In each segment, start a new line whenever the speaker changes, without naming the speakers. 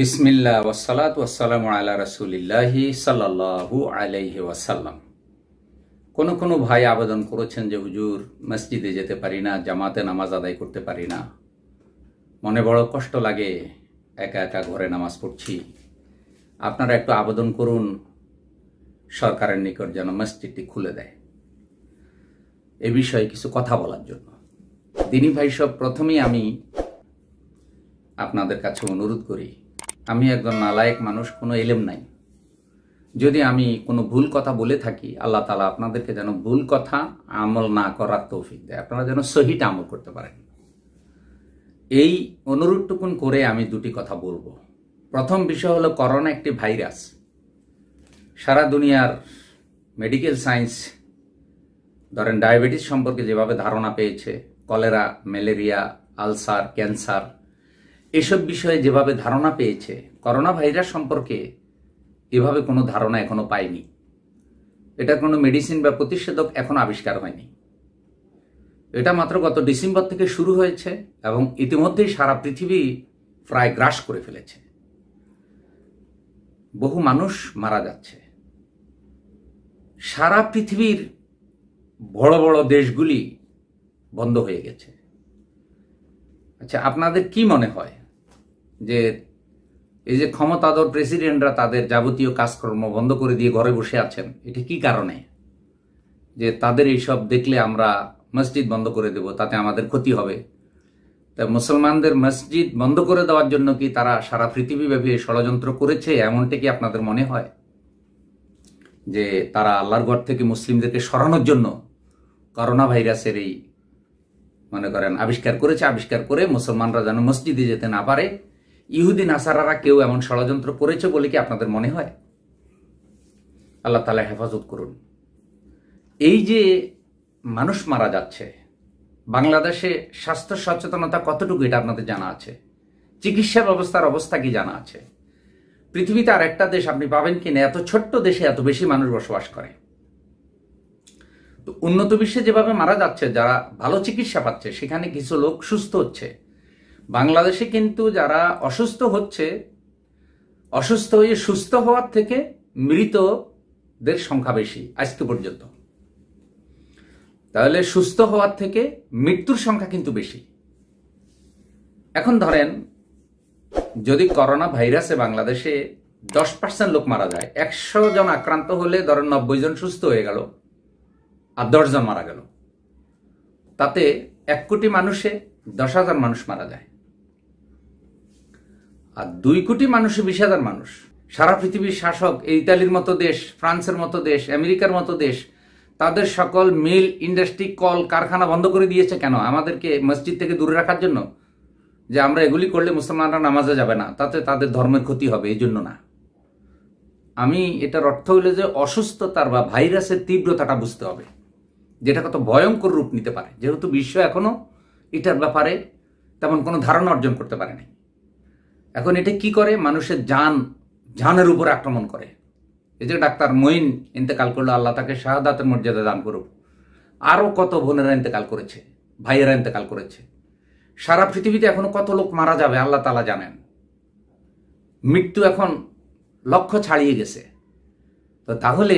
বিসমিল্লা ওয়াসালাত ওয়াসালাম আলা রাসুলিল্লাহি সাল্লাহু আলাইহি ওয়াসাল্লাম কোনো কোনো ভাই আবেদন করেছেন যে হুজুর মসজিদে যেতে পারি না জামাতে নামাজ আদায় করতে পারি না মনে বড় কষ্ট লাগে একা একা ঘরে নামাজ পড়ছি আপনারা একটু আবেদন করুন সরকারের নিকট যেন মসজিদটি খুলে দেয় এ বিষয়ে কিছু কথা বলার জন্য দিনী ভাই সব প্রথমেই আমি আপনাদের কাছে অনুরোধ করি আমি একজন নালায়ক মানুষ কোনো এলেম নাই যদি আমি কোনো ভুল কথা বলে থাকি আল্লাহ তালা আপনাদেরকে যেন ভুল কথা আমল না করার তৌফিক দেয় আপনারা যেন সহিটা আমল করতে পারেন এই অনুরোধটুকুন করে আমি দুটি কথা বলবো প্রথম বিষয় হলো করোনা একটি ভাইরাস সারা দুনিয়ার মেডিকেল সায়েন্স ধরেন ডায়াবেটিস সম্পর্কে যেভাবে ধারণা পেয়েছে কলেরা ম্যালেরিয়া আলসার ক্যান্সার এসব বিষয়ে যেভাবে ধারণা পেয়েছে করোনা ভাইরাস সম্পর্কে এভাবে কোনো ধারণা এখনো পায়নি এটা কোনো মেডিসিন বা প্রতিষেধক এখন আবিষ্কার হয়নি এটা মাত্র গত ডিসেম্বর থেকে শুরু হয়েছে এবং ইতিমধ্যেই সারা পৃথিবী প্রায় গ্রাস করে ফেলেছে বহু মানুষ মারা যাচ্ছে সারা পৃথিবীর বড় বড় দেশগুলি বন্ধ হয়ে গেছে আচ্ছা আপনাদের কি মনে হয় যে এই যে ক্ষমতাধর প্রেসিডেন্টরা তাদের যাবতীয় কাজকর্ম বন্ধ করে দিয়ে ঘরে বসে আছেন এটি কি কারণে যে তাদের এইসব দেখলে আমরা মসজিদ বন্ধ করে দেব তাতে আমাদের ক্ষতি হবে তা মুসলমানদের মসজিদ বন্ধ করে দেওয়ার জন্য কি তারা সারা পৃথিবীব্যাপী ষড়যন্ত্র করেছে এমনটা কি আপনাদের মনে হয় যে তারা আল্লাহর ঘর থেকে মুসলিমদেরকে সরানোর জন্য করোনা ভাইরাসের এই মনে করেন আবিষ্কার করেছে আবিষ্কার করে মুসলমানরা যেন মসজিদে যেতে না পারে ইহুদি নাসারারা কেউ এমন ষড়যন্ত্র করেছে বলে কি আপনাদের মনে হয় আল্লাহ তালা হেফাজত করুন এই যে মানুষ মারা যাচ্ছে বাংলাদেশে স্বাস্থ্য সচেতনতা কতটুকু এটা আপনাদের জানা আছে চিকিৎসা ব্যবস্থার অবস্থা কি জানা আছে পৃথিবীতে আর একটা দেশ আপনি পাবেন কিনা এত ছোট্ট দেশে এত বেশি মানুষ বসবাস করে তো উন্নত বিশ্বে যেভাবে মারা যাচ্ছে যারা ভালো চিকিৎসা পাচ্ছে সেখানে কিছু লোক সুস্থ হচ্ছে বাংলাদেশে কিন্তু যারা অসুস্থ হচ্ছে অসুস্থ হয়ে সুস্থ হওয়ার থেকে মৃতদের সংখ্যা বেশি আজকে পর্যন্ত তাহলে সুস্থ হওয়ার থেকে মৃত্যুর সংখ্যা কিন্তু বেশি এখন ধরেন যদি করোনা ভাইরাসে বাংলাদেশে দশ পার্সেন্ট লোক মারা যায় একশো জন আক্রান্ত হলে ধরেন নব্বই জন সুস্থ হয়ে গেল আর দশজন মারা গেল তাতে এক কোটি মানুষে দশ হাজার মানুষ মারা যায় আর দুই কোটি মানুষে বিশ হাজার মানুষ সারা পৃথিবীর শাসক ইতালির মতো দেশ ফ্রান্সের মতো দেশ আমেরিকার মতো দেশ তাদের সকল মিল ইন্ডাস্ট্রি কল কারখানা বন্ধ করে দিয়েছে কেন আমাদেরকে মসজিদ থেকে দূরে রাখার জন্য যে আমরা এগুলি করলে মুসলমানরা নামাজে যাবে না তাতে তাদের ধর্মের ক্ষতি হবে এই জন্য না আমি এটার অর্থ হইলে যে অসুস্থতার বা ভাইরাসের তীব্রতাটা বুঝতে হবে যেটা কত ভয়ঙ্কর রূপ নিতে পারে যেহেতু বিশ্ব এখনও এটার ব্যাপারে তেমন কোনো ধারণা অর্জন করতে পারেনি এখন এটা কি করে মানুষের যান জানের উপর আক্রমণ করে এই যে ডাক্তার মঈন ইন্তেকাল করলো আল্লাহ তাকে শাহাদাতের মর্যাদা দান করুক আরও কত বোনেরা ইন্তেকাল করেছে ভাইয়েরা ইন্তেকাল করেছে সারা পৃথিবীতে এখনো কত লোক মারা যাবে আল্লাহ তালা জানেন মৃত্যু এখন লক্ষ্য ছাড়িয়ে গেছে তো তাহলে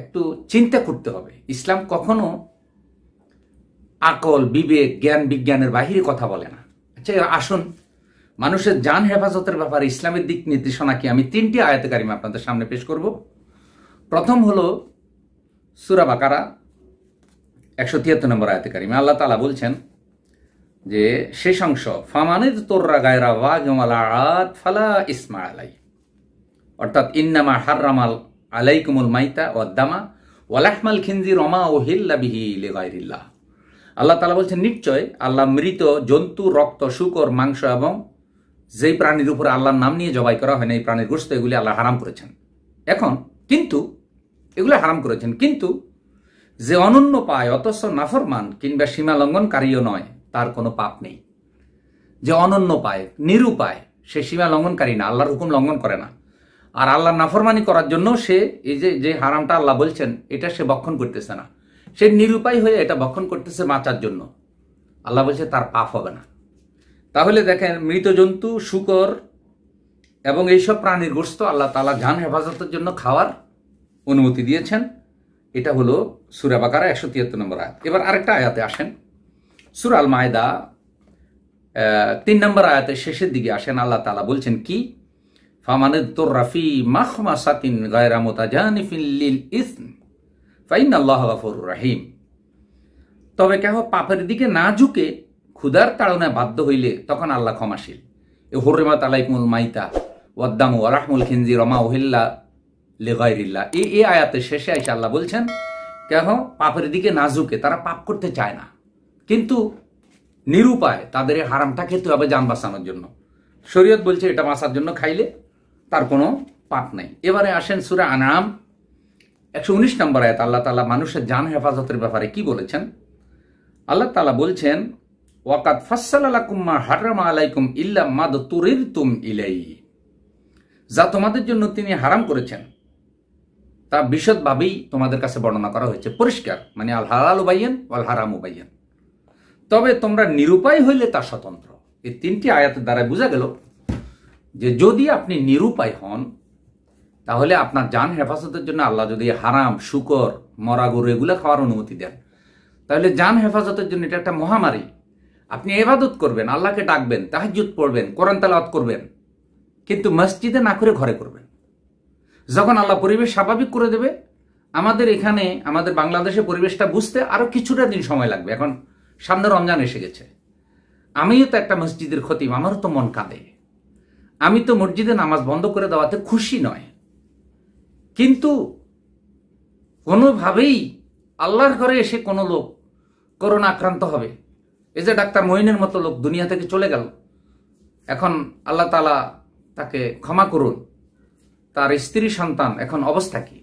একটু চিন্তা করতে হবে ইসলাম কখনো আকল বিবেক জ্ঞান বিজ্ঞানের বাহিরে কথা বলে না আচ্ছা আসুন মানুষের যান হেফাজতের ব্যাপারে ইসলামের দিক নির্দেশনা কি আমি তিনটি আয়তকারী আপনাদের সামনে পেশ করব প্রথম হলো সুরা বাকারা একশো তিয়াত্তর নম্বর আয়তকারী আল্লাহ তালা বলছেন যে শেষ অংশ ফামানিদ তোররা গায়রা ওয়াগ ফালা ইসমা আলাই অর্থাৎ ইন্নামা হার্রামাল আলাইকুমুল মাইতা দামা ওয়ালাহমাল খিনজি রমা ও হিল্লা বিহি লেগাইরিল্লাহ আল্লাহ তালা বলছেন নিশ্চয় আল্লাহ মৃত জন্তু রক্ত শুকর মাংস এবং যেই প্রাণীর উপর আল্লাহর নাম নিয়ে জবাই করা হয় না এই প্রাণীর গোস্ত এগুলি আল্লাহ হারাম করেছেন এখন কিন্তু এগুলো হারাম করেছেন কিন্তু যে অনন্য পায় অথচ নাফরমান কিংবা সীমা লঙ্ঘনকারীও নয় তার কোনো পাপ নেই যে অনন্য পায় নিরুপায় সে সীমা লঙ্ঘনকারী না আল্লাহর হুকুম লঙ্ঘন করে না আর আল্লাহ নাফরমানি করার জন্য সে এই যে যে হারামটা আল্লাহ বলছেন এটা সে বক্ষণ করতেছে না সে নিরুপায় হয়ে এটা বক্ষণ করতেছে বাঁচার জন্য আল্লাহ বলছে তার পাপ হবে না তাহলে দেখেন মৃত জন্তু শুকর এবং এইসব প্রাণীর গোস্ত আল্লাহ তালা জান হেফাজতের জন্য খাওয়ার অনুমতি দিয়েছেন এটা হলো সুরা বাকার একশো তিয়াত্তর নম্বর আয়াত এবার আরেকটা আয়াতে আসেন সুর আল মায়দা তিন নম্বর আয়াতের শেষের দিকে আসেন আল্লাহ তালা বলছেন কি তোর রাফি সাতিন ফাইন আল্লাহ রাহিম তবে কেহ পাপের দিকে না ঝুঁকে ক্ষুধার তাড়নায় বাধ্য হইলে তখন আল্লাহ ক্ষমাশীল এ হরিমা তালাইকুল মাইতা ওয়াদ্দাম রাহমুল খিনজি রমা ওহিল্লা লেগাইরিল্লা এ এ আয়াতের শেষে আইসা আল্লাহ বলছেন কেহ পাপের দিকে না ঝুঁকে তারা পাপ করতে চায় না কিন্তু নিরুপায় তাদের হারামটা খেতে হবে যান বাঁচানোর জন্য শরীয়ত বলছে এটা বাঁচার জন্য খাইলে তার কোনো পাপ নাই এবারে আসেন সুরা আনাম একশো উনিশ নম্বর আয়াত আল্লাহ তালা মানুষের যান হেফাজতের ব্যাপারে কি বলেছেন আল্লাহ তালা বলছেন ওয়াকাত আলাকুম্মা হারাম আলাইকুম ইল্লা মাদ তুরির তুম ইলাই যা তোমাদের জন্য তিনি হারাম করেছেন তা বিশদভাবেই তোমাদের কাছে বর্ণনা করা হয়েছে পরিষ্কার মানে আল হালাল উবাইয়েন আল হারাম উবাইয়েন তবে তোমরা নিরুপায় হইলে তা স্বতন্ত্র এই তিনটি আয়াতের দ্বারা বোঝা গেল যে যদি আপনি নিরুপায় হন তাহলে আপনার যান হেফাজতের জন্য আল্লাহ যদি হারাম শুকর মরা গরু এগুলো খাওয়ার অনুমতি দেন তাহলে যান হেফাজতের জন্য এটা একটা মহামারী আপনি এবাদত করবেন আল্লাহকে ডাকবেন তাহাজুত পড়বেন কোরআন তালাত করবেন কিন্তু মসজিদে না করে ঘরে করবেন যখন আল্লাহ পরিবেশ স্বাভাবিক করে দেবে আমাদের এখানে আমাদের বাংলাদেশে পরিবেশটা বুঝতে আরও কিছুটা দিন সময় লাগবে এখন সামনে রমজান এসে গেছে আমিও তো একটা মসজিদের ক্ষতি আমারও তো মন কাঁদে আমি তো মসজিদে নামাজ বন্ধ করে দেওয়াতে খুশি নয় কিন্তু কোনোভাবেই আল্লাহর ঘরে এসে কোনো লোক করোনা আক্রান্ত হবে এই যে ডাক্তার মঈনের মতো লোক দুনিয়া থেকে চলে গেল এখন আল্লাহ তালা তাকে ক্ষমা করুন তার স্ত্রী সন্তান এখন অবস্থা কি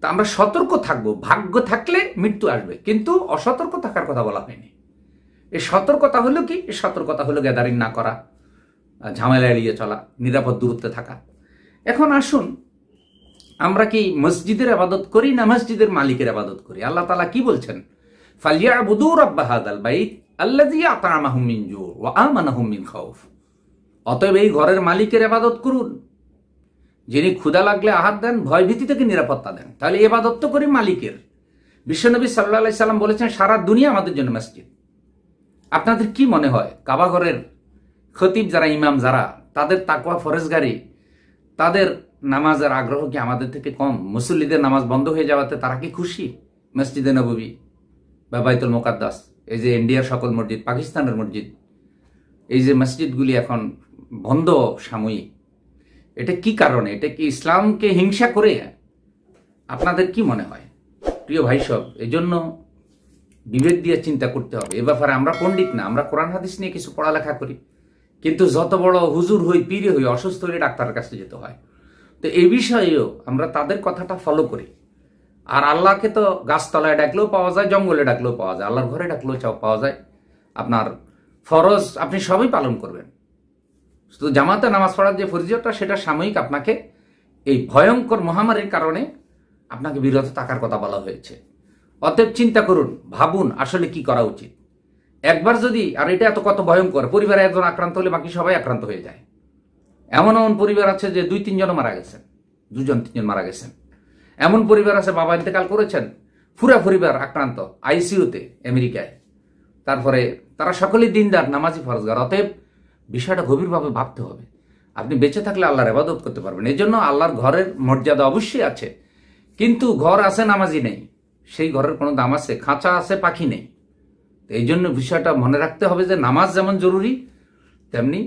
তা আমরা সতর্ক থাকব ভাগ্য থাকলে মৃত্যু আসবে কিন্তু অসতর্ক থাকার কথা বলা হয়নি এই সতর্কতা হলো কি এই সতর্কতা হলো গ্যাদারিং না করা ঝামেলা এড়িয়ে চলা নিরাপদ দূরত্বে থাকা এখন আসুন আমরা কি মসজিদের আবাদত করি না মসজিদের মালিকের আবাদত করি আল্লাহ তালা কি বলছেন ফালিয়া বুদুর আব্বাহাদাল বাই আল্লাহ জিয়া তামাহমিন জোর ও হুমিন খাউফ অতএব এই ঘরের মালিকের আবাদত করুন যিনি ক্ষুদা লাগলে আহার দেন ভয় ভীতি থেকে নিরাপত্তা দেন তাহলে এবাদত তো করি মালিকের বিশ্বনবী সাল্লাহ সাল্লাম বলেছেন সারা দুনিয়া আমাদের জন্য মসজিদ আপনাদের কি মনে হয় কাবাঘরের খতিব যারা ইমাম যারা তাদের তাকুয়া ফরেজগারি তাদের নামাজের আগ্রহ কি আমাদের থেকে কম মুসল্লিদের নামাজ বন্ধ হয়ে যাওয়াতে তারা কি খুশি মসজিদে নবী বা বাইতুল মোকাদ্দাস এই যে ইন্ডিয়ার সকল মসজিদ পাকিস্তানের মসজিদ এই যে মসজিদগুলি এখন বন্ধ সাময়িক এটা কি কারণে এটা কি ইসলামকে হিংসা করে আপনাদের কি মনে হয় প্রিয় ভাই সব জন্য বিবেক দিয়ে চিন্তা করতে হবে এ ব্যাপারে আমরা পণ্ডিত না আমরা কোরআন হাদিস নিয়ে কিছু পড়ালেখা করি কিন্তু যত বড় হুজুর হই পীরে হই অসুস্থ হলে ডাক্তারের কাছে যেতে হয় তো এই বিষয়েও আমরা তাদের কথাটা ফলো করি আর আল্লাহকে তো গাছতলায় ডাকলেও পাওয়া যায় জঙ্গলে ডাকলেও পাওয়া যায় আল্লাহর ঘরে ডাকলেও চাও পাওয়া যায় আপনার ফরজ আপনি সবই পালন করবেন শুধু জামাতে নামাজ পড়ার যে ফরজিয়তটা সেটা সাময়িক আপনাকে এই ভয়ঙ্কর মহামারীর কারণে আপনাকে বিরত থাকার কথা বলা হয়েছে অতএব চিন্তা করুন ভাবুন আসলে কি করা উচিত একবার যদি আর এটা এত কত ভয়ঙ্কর পরিবারে একজন আক্রান্ত হলে বাকি সবাই আক্রান্ত হয়ে যায় এমন এমন পরিবার আছে যে দুই তিনজন মারা গেছেন দুজন তিনজন মারা গেছেন এমন পরিবার আছে বাবা ইন্তেকাল করেছেন ফুরা পরিবার আক্রান্ত আইসিউতে আমেরিকায় তারপরে তারা সকলেই দিনদার নামাজি ফরজগার অতএব বিষয়টা গভীরভাবে ভাবতে হবে আপনি বেঁচে থাকলে আল্লাহর আবাদত করতে পারবেন এই জন্য আল্লাহর ঘরের মর্যাদা অবশ্যই আছে কিন্তু ঘর আছে নামাজি নেই সেই ঘরের কোনো দাম আছে খাঁচা আছে পাখি নেই এই জন্য বিষয়টা মনে রাখতে হবে যে নামাজ যেমন জরুরি তেমনি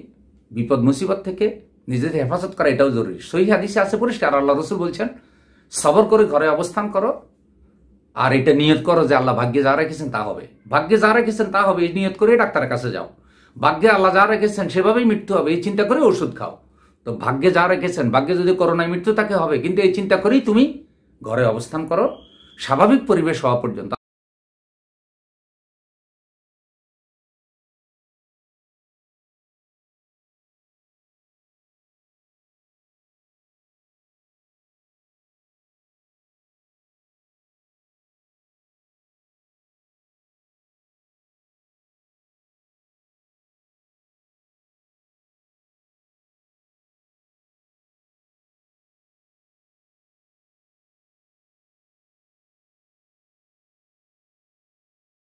বিপদ মুসিবত থেকে নিজেদের হেফাজত করা এটাও জরুরি সহি হাদিসে আছে পরিষ্কার আল্লাহ রসুল বলছেন সবর করে ঘরে অবস্থান করো আর এটা নিয়ত করো যে আল্লাহ ভাগ্যে যা রেখেছেন তা হবে ভাগ্যে যা রেখেছেন তা হবে এই নিয়ত করে ডাক্তারের কাছে যাও ভাগ্যে আল্লাহ যা রেখেছেন সেভাবেই মৃত্যু হবে এই চিন্তা করে ওষুধ খাও তো ভাগ্যে যা রেখেছেন ভাগ্যে যদি করোনায় মৃত্যু তাকে হবে কিন্তু এই চিন্তা করেই তুমি ঘরে অবস্থান করো স্বাভাবিক পরিবেশ হওয়া পর্যন্ত